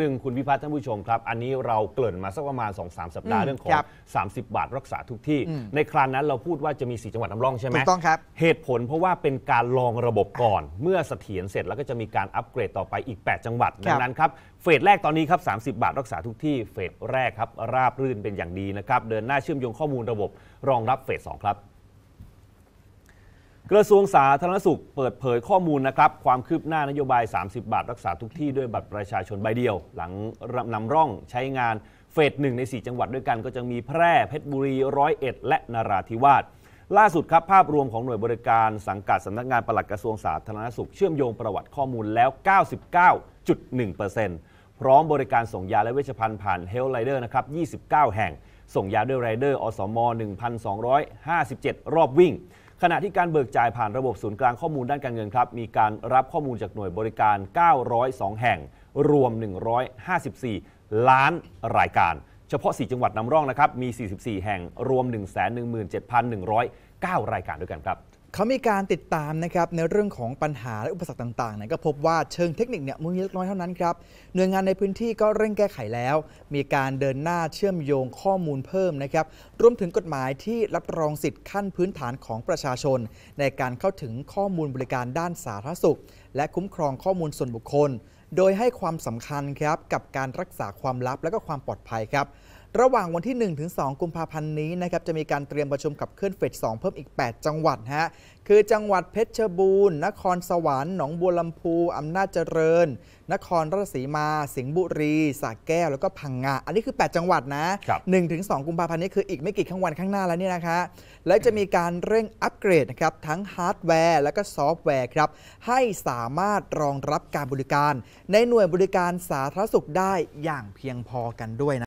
หนึ่งคุณพิพัฒน์ท่านผู้ชมครับ อันนี้เราเกริ่นมาสักประมาณ2อสสัปดาห์เรื่องของ 30 บาทรักษาทุกที่ในครั้นนั้นเราพูดว่าจะมี 4 จังหวัดนำร่องใช่ไหมถูกต้องครับ เหตุผลเพราะว่าเป็นการลองระบบก่อน เมื่อเสถียรเสร็จแล้วก็จะมีการอัปเกรดต่อไปอีก 8 จังหวัด ดังนั้นครับ เฟสแรกตอนนี้ครับ30 บาทรักษาทุกที่เฟสแรกครับราบรื่นเป็นอย่างดีนะครับเดินหน้าเชื่อมโยงข้อมูลระบบรองรับเฟส2ครับกระทรวงสาธารณสุขเปิดเผยข้อมูลนะครับความคืบหน้านโยบาย 30 บาท รักษาทุกที่ด้วยบัตรประชาชนใบเดียว หลังนำร่องใช้งานเฟสหนึ่งใน 4 จังหวัดด้วยกันก็จะมีแพร่เพชรบุรีร้อยเอ็ดและนราธิวาสล่าสุดครับภาพรวมของหน่วยบริการสังกัดสำนักงานปลัดกระทรวงสาธารณสุขเชื่อมโยงประวัติข้อมูลแล้ว 99.1%พร้อมบริการส่งยาและเวชภัณฑ์ผ่านเฮลไลเดอร์นะครับ29 แห่งส่งยาด้วยไรเดอร์อสม1,257รอบวิ่งขณะที่การเบิกจ่ายผ่านระบบศูนย์กลางข้อมูลด้านการเงินครับมีการรับข้อมูลจากหน่วยบริการ 902 แห่ง รวม 154 ล้านรายการ เฉพาะ 4 จังหวัดนำร่องนะครับมี 44 แห่งรวม 117,109 รายการด้วยกันครับเขามีการติดตามนะครับในเรื่องของปัญหาและอุปสรรคต่างๆเนี่ยก็พบว่าเชิงเทคนิคเนี่ยมีเล็กน้อยเท่านั้นครับหน่วยงานในพื้นที่ก็เร่งแก้ไขแล้ว มีการเดินหน้าเชื่อมโยงข้อมูลเพิ่มนะครับรวมถึงกฎหมายที่รับรองสิทธิ์ขั้นพื้นฐานของประชาชน ในการเข้าถึงข้อมูลบริการด้านสาธารณสุข และคุ้มครองข้อมูลส่วนบุคคล โดยให้ความสำคัญครับกับการรักษาความลับและก็ความปลอดภัยครับระหว่างวันที่1ถึง2กุมภาพันธ์นี้นะครับจะมีการเตรียมประชุมกับเคลื่อนเฟส2เพิ่มอีก 8 จังหวัดฮะคือจังหวัดเพชรบูรณ์ นครสวรรค์หนองบัวลำพูอำนาจเจริญ นครราชสีมา สิงห์บุรีสระแก้ว แล้วก็พังงาอันนี้คือ 8 จังหวัดนะ1ถึง2กุมภาพันธ์นี้คืออีกไม่กี่ข้างวันข้างหน้า แล้วนี่นะคะและจะมีการเร่งอัปเกรดนะครับทั้งฮาร์ดแวร์และก็ซอฟต์แวร์ครับให้สามารถรองรับการบริการ ในหน่วยบริการสาธารณสุขได้อย่างเพียงพอกันด้วยนะ